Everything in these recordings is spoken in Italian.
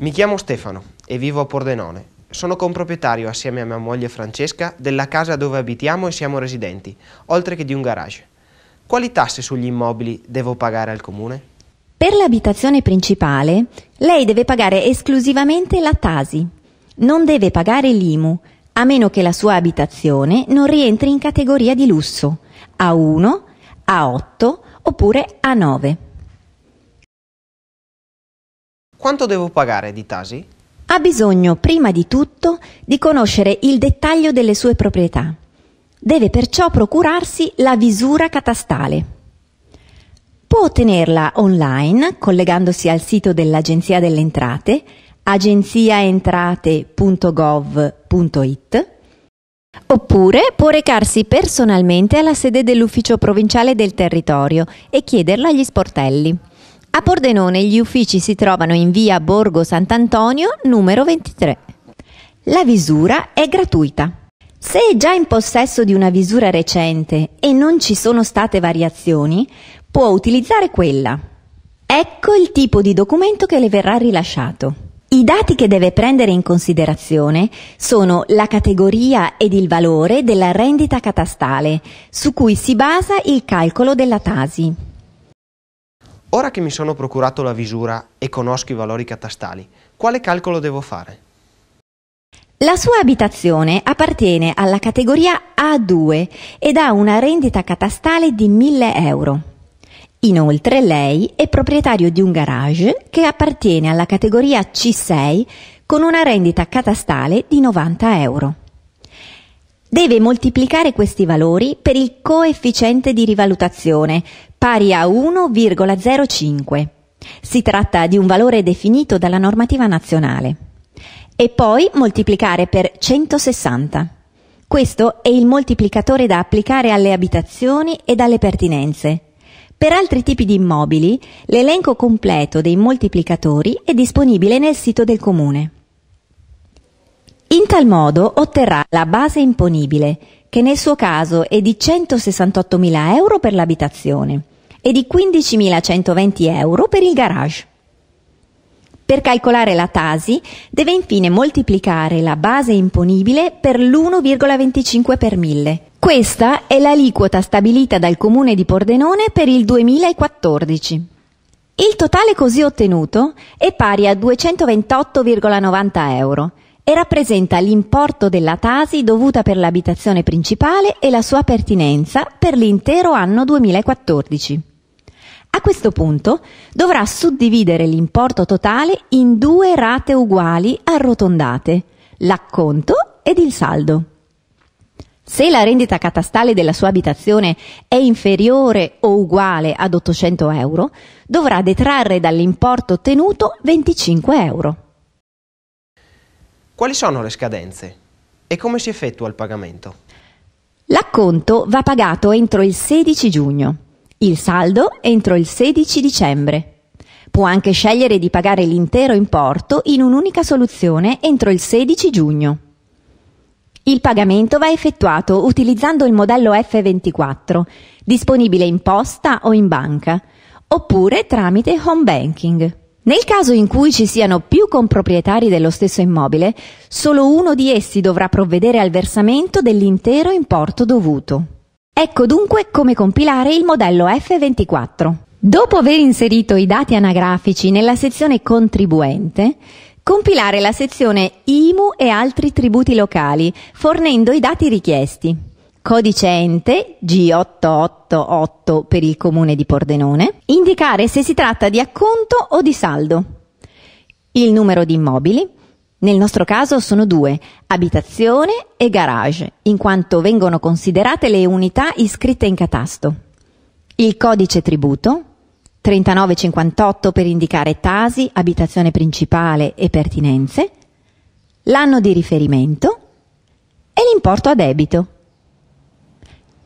Mi chiamo Stefano e vivo a Pordenone. Sono comproprietario assieme a mia moglie Francesca della casa dove abitiamo e siamo residenti, oltre che di un garage. Quali tasse sugli immobili devo pagare al comune? Per l'abitazione principale, lei deve pagare esclusivamente la Tasi. Non deve pagare l'IMU, a meno che la sua abitazione non rientri in categoria di lusso A1, A8 oppure A9. Quanto devo pagare di Tasi? Ha bisogno, prima di tutto, di conoscere il dettaglio delle sue proprietà. Deve perciò procurarsi la visura catastale. Può ottenerla online collegandosi al sito dell'Agenzia delle Entrate, agenziaentrate.gov.it, oppure può recarsi personalmente alla sede dell'ufficio provinciale del territorio e chiederla agli sportelli. A Pordenone gli uffici si trovano in via Borgo Sant'Antonio numero 23. La visura è gratuita. Se è già in possesso di una visura recente e non ci sono state variazioni, può utilizzare quella. Ecco il tipo di documento che le verrà rilasciato. I dati che deve prendere in considerazione sono la categoria ed il valore della rendita catastale, su cui si basa il calcolo della tasi. Ora che mi sono procurato la visura e conosco i valori catastali, quale calcolo devo fare? La sua abitazione appartiene alla categoria A2 ed ha una rendita catastale di 1000 euro. Inoltre lei è proprietario di un garage che appartiene alla categoria C6 con una rendita catastale di 90 euro. Deve moltiplicare questi valori per il coefficiente di rivalutazione, pari a 1,05. Si tratta di un valore definito dalla normativa nazionale. E poi moltiplicare per 160. Questo è il moltiplicatore da applicare alle abitazioni ed alle pertinenze. Per altri tipi di immobili, l'elenco completo dei moltiplicatori è disponibile nel sito del comune. In tal modo otterrà la base imponibile, che nel suo caso è di 168.000 euro per l'abitazione e di 15.120 euro per il garage. Per calcolare la tasi deve infine moltiplicare la base imponibile per l'1,25 per mille. Questa è l'aliquota stabilita dal comune di Pordenone per il 2014. Il totale così ottenuto è pari a 228,90 euro e rappresenta l'importo della tasi dovuta per l'abitazione principale e la sua pertinenza per l'intero anno 2014. A questo punto dovrà suddividere l'importo totale in due rate uguali arrotondate, l'acconto ed il saldo. Se la rendita catastale della sua abitazione è inferiore o uguale ad 800 euro, dovrà detrarre dall'importo ottenuto 25 euro. Quali sono le scadenze e come si effettua il pagamento? L'acconto va pagato entro il 16 giugno, il saldo entro il 16 dicembre. Può anche scegliere di pagare l'intero importo in un'unica soluzione entro il 16 giugno. Il pagamento va effettuato utilizzando il modello F24, disponibile in posta o in banca, oppure tramite home banking. Nel caso in cui ci siano più comproprietari dello stesso immobile, solo uno di essi dovrà provvedere al versamento dell'intero importo dovuto. Ecco dunque come compilare il modello F24. Dopo aver inserito i dati anagrafici nella sezione contribuente, compilare la sezione IMU e altri tributi locali, fornendo i dati richiesti codice ente G888 per il comune di Pordenone, indicare se si tratta di acconto o di saldo, il numero di immobili, nel nostro caso sono due, abitazione e garage, in quanto vengono considerate le unità iscritte in catasto. Il codice tributo 3958 per indicare tasi, abitazione principale e pertinenze, l'anno di riferimento e l'importo a debito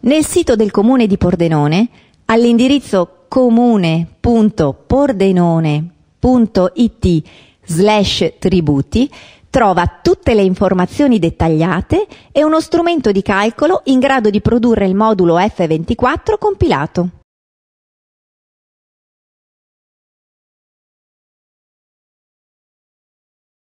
nel sito del comune di Pordenone, all'indirizzo comune.pordenone.it slash tributi, trova tutte le informazioni dettagliate e uno strumento di calcolo in grado di produrre il modulo F24 compilato.